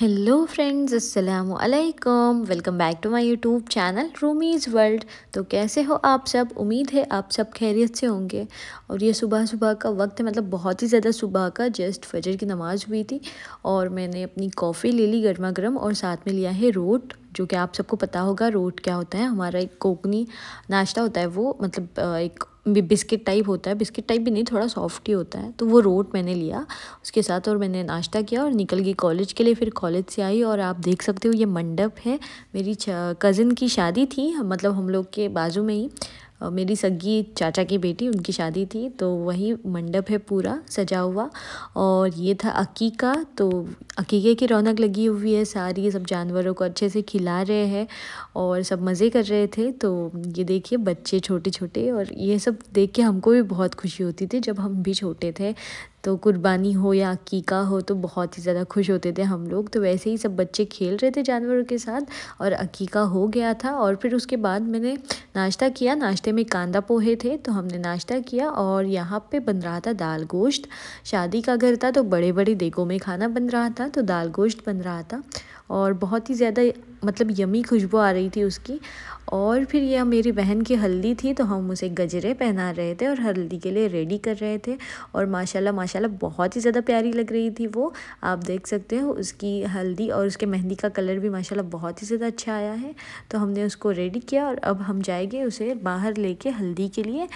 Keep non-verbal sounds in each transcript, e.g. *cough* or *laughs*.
hello friends असलकम welcome back to my YouTube channel Rumi's world तो कैसे हो आप सब उम्मीद है आप सब खैरियत से होंगे और ये सुबह सुबह का वक्त है मतलब बहुत ही ज़्यादा सुबह का जस्ट फजर की नमाज़ हुई थी और मैंने अपनी कॉफ़ी ले ली गर्मा गर्म और साथ में लिया है रोट जो कि आप सबको पता होगा रोट क्या होता है हमारा एक कोकनी नाश्ता होता है वो मतलब एक बिस्किट टाइप होता है बिस्किट टाइप भी नहीं थोड़ा सॉफ्ट ही होता है तो वो रोट मैंने लिया उसके साथ और मैंने नाश्ता किया और निकल गई कॉलेज के लिए फिर कॉलेज से आई और आप देख सकते हो ये मंडप है मेरी कज़न की शादी थी मतलब हम लोग के बाजू में ही मेरी सगी चाचा की बेटी उनकी शादी थी तो वही मंडप है पूरा सजा हुआ और ये था अकीका तो अकीके की रौनक लगी हुई है सारी सब जानवरों को अच्छे से खिला रहे हैं और सब मज़े कर रहे थे तो ये देखिए बच्चे छोटे छोटे और ये सब देख के हमको भी बहुत खुशी होती थी जब हम भी छोटे थे तो कुर्बानी हो या अकीका हो तो बहुत ही ज़्यादा खुश होते थे हम लोग तो वैसे ही सब बच्चे खेल रहे थे जानवरों के साथ और अकीका हो गया था और फिर उसके बाद मैंने नाश्ता किया नाश्ते में कांदा पोहे थे तो हमने नाश्ता किया और यहाँ पे बन रहा था दाल गोश्त शादी का घर था तो बड़े बड़े देगों में खाना बन रहा था तो दाल गोश्त बन रहा था और बहुत ही ज़्यादा मतलब यमी खुशबू आ रही थी उसकी और फिर यह मेरी बहन की हल्दी थी तो हम उसे गजरे पहना रहे थे और हल्दी के लिए रेडी कर रहे थे और माशाल्लाह माशाल्लाह बहुत ही ज़्यादा प्यारी लग रही थी वो आप देख सकते हो उसकी हल्दी और उसके मेहंदी का कलर भी माशाल्लाह बहुत ही ज़्यादा अच्छा आया है तो हमने उसको रेडी किया और अब हम जाएंगे उसे बाहर लेके हल्दी के लिए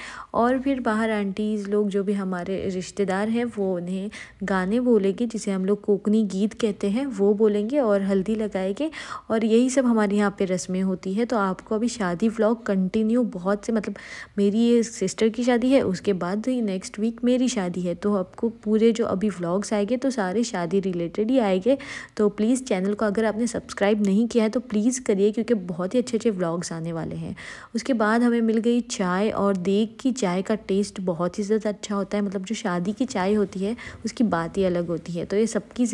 और फिर बाहर आंटीज़ लोग जो भी हमारे रिश्तेदार हैं वो उन्हें गाने बोलेंगे जिसे हम लोग कोकनी गीत कहते हैं वो बोलेंगे और हल्दी लगाएंगे और यही सब हमारे यहाँ पर रस्में होती है तो आपको अभी अभी शादी व्लॉग कंटिन्यू बहुत से मतलब मेरी ये सिस्टर की शादी है उसके बाद ही नेक्स्ट वीक मेरी शादी है तो आपको पूरे जो अभी व्लॉग्स आएंगे तो सारे शादी रिलेटेड ही आएंगे तो प्लीज़ चैनल को अगर आपने सब्सक्राइब नहीं किया है तो प्लीज़ करिए क्योंकि बहुत ही अच्छे अच्छे व्लॉग्स आने वाले हैं उसके बाद हमें मिल गई चाय और देख की चाय का टेस्ट बहुत ही ज़्यादा अच्छा होता है मतलब जो शादी की चाय होती है उसकी बात ही अलग होती है तो ये सबकी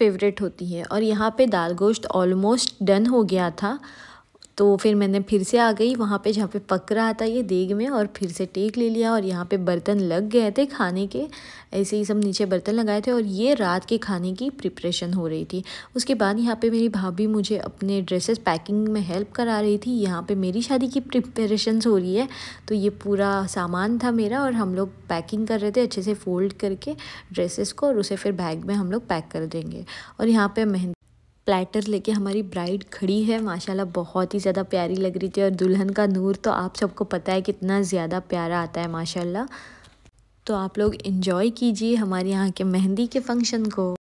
फेवरेट होती है और यहाँ पे दाल गोश्त ऑलमोस्ट डन हो गया था तो फिर मैंने फिर से आ गई वहाँ पे जहाँ पे पक रहा था ये देग में और फिर से टेक ले लिया और यहाँ पे बर्तन लग गए थे खाने के ऐसे ही सब नीचे बर्तन लगाए थे और ये रात के खाने की प्रिपरेशन हो रही थी उसके बाद यहाँ पे मेरी भाभी मुझे अपने ड्रेसेस पैकिंग में हेल्प करा रही थी यहाँ पे मेरी शादी की प्रिपरेशन हो रही है तो ये पूरा सामान था मेरा और हम लोग पैकिंग कर रहे थे अच्छे से फोल्ड करके ड्रेसेस को और उसे फिर बैग में हम लोग पैक कर देंगे और यहाँ पर मेहंदी प्लेटर लेके हमारी ब्राइड खड़ी है माशाल्लाह बहुत ही ज़्यादा प्यारी लग रही थी और दुल्हन का नूर तो आप सबको पता है कितना ज़्यादा प्यारा आता है माशाल्लाह तो आप लोग इन्जॉय कीजिए हमारे यहाँ के मेहंदी के फंक्शन को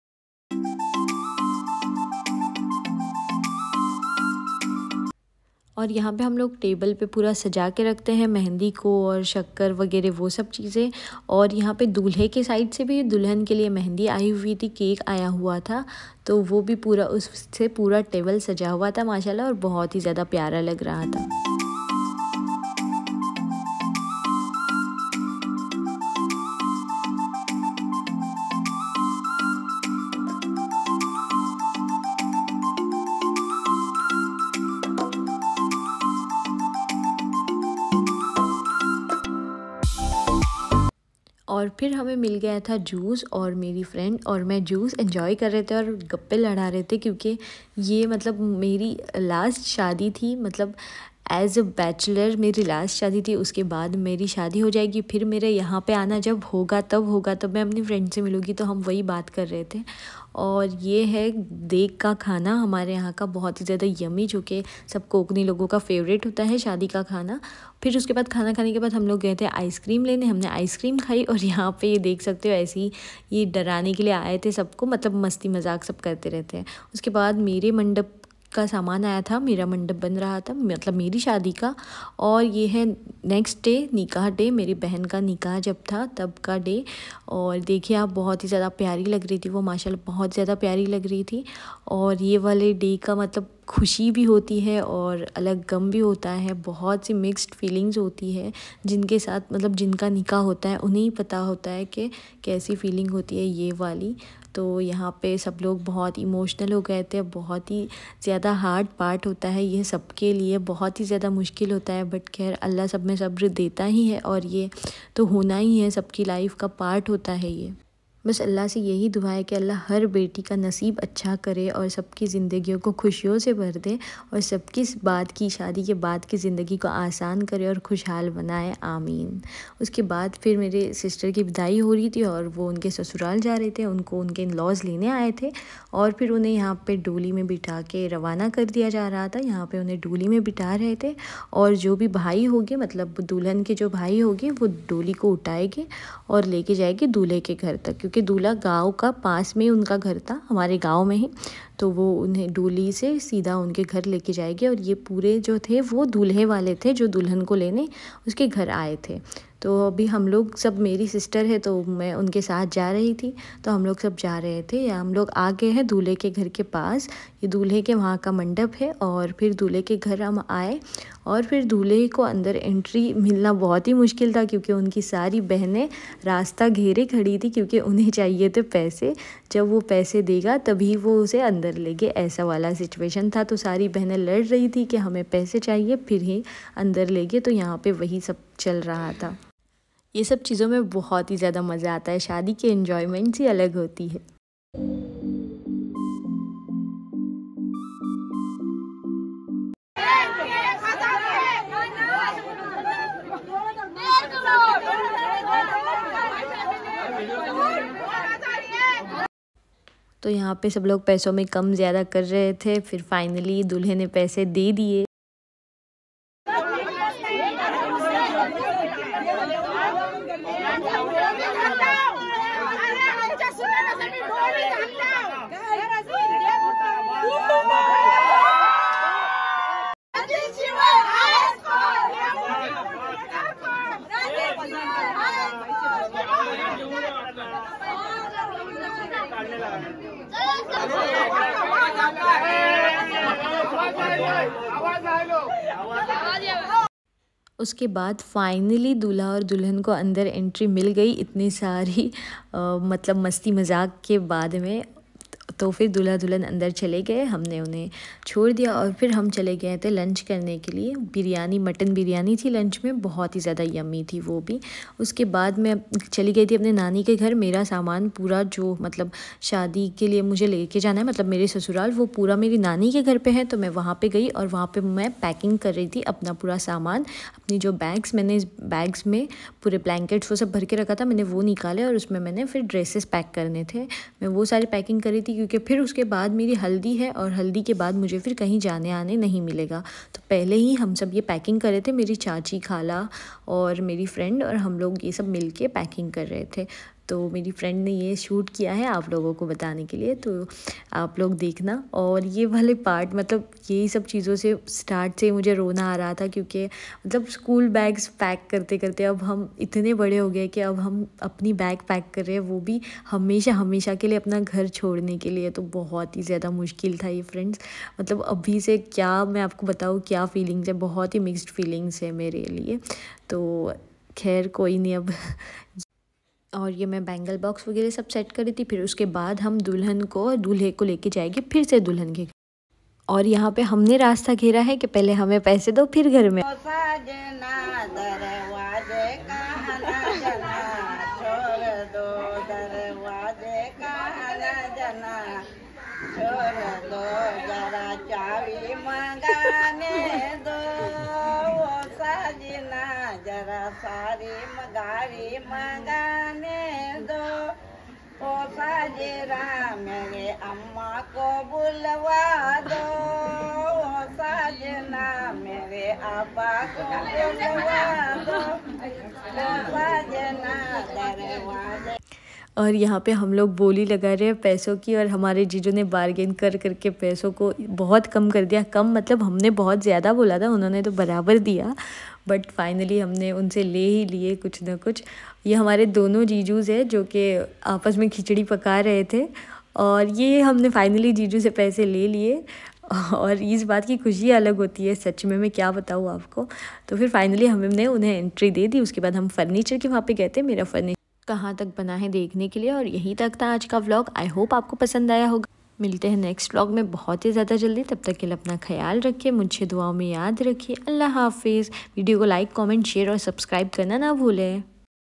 और यहाँ पे हम लोग टेबल पे पूरा सजा के रखते हैं मेहंदी को और शक्कर वगैरह वो सब चीज़ें और यहाँ पे दूल्हे के साइड से भी दुल्हन के लिए मेहंदी आई हुई थी केक आया हुआ था तो वो भी पूरा उससे पूरा टेबल सजा हुआ था माशाल्लाह और बहुत ही ज़्यादा प्यारा लग रहा था और फिर हमें मिल गया था जूस और मेरी फ्रेंड और मैं जूस एंजॉय कर रहे थे और गप्पे लड़ा रहे थे क्योंकि ये मतलब मेरी लास्ट शादी थी मतलब एज़ अ बैचलर मेरी लास्ट शादी थी उसके बाद मेरी शादी हो जाएगी फिर मेरे यहाँ पे आना जब होगा तब होगा तब मैं अपनी फ्रेंड से मिलूँगी तो हम वही बात कर रहे थे और ये है देग का खाना हमारे यहाँ का बहुत ही ज़्यादा यमी जो कि सब कोकनी लोगों का फेवरेट होता है शादी का खाना फिर उसके बाद खाना खाने के बाद हम लोग गए थे आइसक्रीम लेने हमने आइसक्रीम खाई और यहाँ पे ये देख सकते हो ऐसे ही ये डराने के लिए आए थे सबको मतलब मस्ती मजाक सब करते रहते हैं उसके बाद मेरे मंडप का सामान आया था मेरा मंडप बन रहा था मतलब मेरी शादी का और ये है नेक्स्ट डे निकाह डे मेरी बहन का निकाह जब था तब का डे और देखिए आप बहुत ही ज़्यादा प्यारी लग रही थी वो माशाल्लाह बहुत ज़्यादा प्यारी लग रही थी और ये वाले डे का मतलब खुशी भी होती है और अलग गम भी होता है बहुत सी मिक्स्ड फीलिंग्स होती है जिनके साथ मतलब जिनका निकाह होता है उन्हें ही पता होता है कि कैसी फीलिंग होती है ये वाली तो यहाँ पे सब लोग बहुत इमोशनल हो गए थे बहुत ही ज़्यादा हार्ड पार्ट होता है ये सबके लिए बहुत ही ज़्यादा मुश्किल होता है बट खैर अल्लाह सब में सब्र देता ही है और ये तो होना ही है सबकी लाइफ का पार्ट होता है ये बस अल्लाह से यही दुआ है कि अल्लाह हर बेटी का नसीब अच्छा करे और सबकी ज़िंदगियों को खुशियों से भर दे और सबकी बात की शादी के बाद की ज़िंदगी को आसान करे और खुशहाल बनाए आमीन उसके बाद फिर मेरे सिस्टर की विदाई हो रही थी और वो उनके ससुराल जा रहे थे उनको उनके इन लॉज लेने आए थे और फिर उन्हें यहाँ पर डोली में बिठा के रवाना कर दिया जा रहा था यहाँ पर उन्हें डोली में बिठा रहे थे और जो भी भाई होंगे मतलब दुल्हन के जो भाई होंगे वो डोली को उठाएगी और लेके जाएगी दूल्हे के घर तक क्योंकि क्योंकि दूल्हा गांव का पास में उनका घर था हमारे गांव में ही तो वो उन्हें डोली से सीधा उनके घर लेके जाएगी और ये पूरे जो थे वो दूल्हे वाले थे जो दुल्हन को लेने उसके घर आए थे तो अभी हम लोग सब मेरी सिस्टर है तो मैं उनके साथ जा रही थी तो हम लोग सब जा रहे थे या हम लोग आ गए हैं दूल्हे के घर के पास ये दूल्हे के वहाँ का मंडप है और फिर दूल्हे के घर हम आए और फिर दूल्हे को अंदर एंट्री मिलना बहुत ही मुश्किल था क्योंकि उनकी सारी बहनें रास्ता घेरे खड़ी थी क्योंकि उन्हें चाहिए थे पैसे जब वो पैसे देगा तभी वो उसे अंदर लेंगे ऐसा वाला सिचुएशन था तो सारी बहनें लड़ रही थी कि हमें पैसे चाहिए फिर ही अंदर लेंगे तो यहाँ पे वही सब चल रहा था ये सब चीज़ों में बहुत ही ज़्यादा मज़ा आता है शादी के इन्जॉयमेंट ही अलग होती है तो यहाँ पे सब लोग पैसों में कम ज़्यादा कर रहे थे फिर फाइनली दूल्हे ने पैसे दे दिए उसके बाद फाइनली दूल्हा और दुल्हन को अंदर एंट्री मिल गई इतनी सारी आ, मतलब मस्ती मजाक के बाद में तो फिर दूल्हा दुल्हन अंदर चले गए हमने उन्हें छोड़ दिया और फिर हम चले गए थे लंच करने के लिए बिरयानी मटन बिरयानी थी लंच में बहुत ही ज़्यादा यमी थी वो भी उसके बाद मैं चली गई थी अपने नानी के घर मेरा सामान पूरा जो मतलब शादी के लिए मुझे लेके जाना है मतलब मेरे ससुराल वो पूरा मेरी नानी के घर पर है तो मैं वहाँ पर गई और वहाँ पर मैं पैकिंग कर रही थी अपना पूरा सामान अपनी जो बैग्स मैंने इस बैग्स में पूरे ब्लैंकेट्स वो सब भर के रखा था मैंने वो निकाले और उसमें मैंने फिर ड्रेसेस पैक करने थे मैं वो सारी पैकिंग करी थी क्योंकि फिर उसके बाद मेरी हल्दी है और हल्दी के बाद मुझे फिर कहीं जाने आने नहीं मिलेगा तो पहले ही हम सब ये पैकिंग कर रहे थे मेरी चाची खाला और मेरी फ्रेंड और हम लोग ये सब मिल के पैकिंग कर रहे थे तो मेरी फ्रेंड ने ये शूट किया है आप लोगों को बताने के लिए तो आप लोग देखना और ये वाले पार्ट मतलब यही सब चीज़ों से स्टार्ट से मुझे रोना आ रहा था क्योंकि मतलब स्कूल बैग्स पैक करते करते अब हम इतने बड़े हो गए कि अब हम अपनी बैग पैक कर रहे हैं वो भी हमेशा हमेशा के लिए अपना घर छोड़ने के लिए तो बहुत ही ज़्यादा मुश्किल था ये फ्रेंड्स मतलब अभी से क्या मैं आपको बताऊँ क्या फीलिंग्स है बहुत ही मिक्सड फीलिंग्स है मेरे लिए तो खैर कोई नहीं अब *laughs* और ये मैं बैंगल बॉक्स वगैरह सब सेट करी थी फिर उसके बाद हम दुल्हन को दूल्हे को लेके जाएंगे फिर से दुल्हन के और यहाँ पे हमने रास्ता घेरा है कि पहले हमें पैसे दो फिर घर में दो सारे मगारे मगाने दो ओ साजे राम मेरे अम्मा को बुलवा दो ओ साजना मेरे आपा को बुलवा दो ओ साजना दरवाजे और यहाँ पे हम लोग बोली लगा रहे हैं पैसों की और हमारे जीजू ने बार्गेन कर करके पैसों को बहुत कम कर दिया कम मतलब हमने बहुत ज़्यादा बोला था उन्होंने तो बराबर दिया बट फाइनली हमने उनसे ले ही लिए कुछ ना कुछ ये हमारे दोनों जीजूज़ हैं जो कि आपस में खिचड़ी पका रहे थे और ये हमने फाइनली जीजू से पैसे ले लिए और इस बात की खुशी अलग होती है सच में मैं क्या बताऊँ आपको तो फिर फाइनली हमने उन्हें एंट्री दे दी उसके बाद हम फर्नीचर के वहाँ पे गए थे मेरा फर्नीचर कहाँ तक बना है देखने के लिए और यहीं तक था आज का व्लॉग आई होप आपको पसंद आया होगा मिलते हैं नेक्स्ट व्लॉग में बहुत ही ज़्यादा जल्दी तब तक के लिए अपना ख्याल रखिए मुझे दुआओं में याद रखिए अल्लाह हाफिज़ वीडियो को लाइक कमेंट शेयर और सब्सक्राइब करना ना भूलें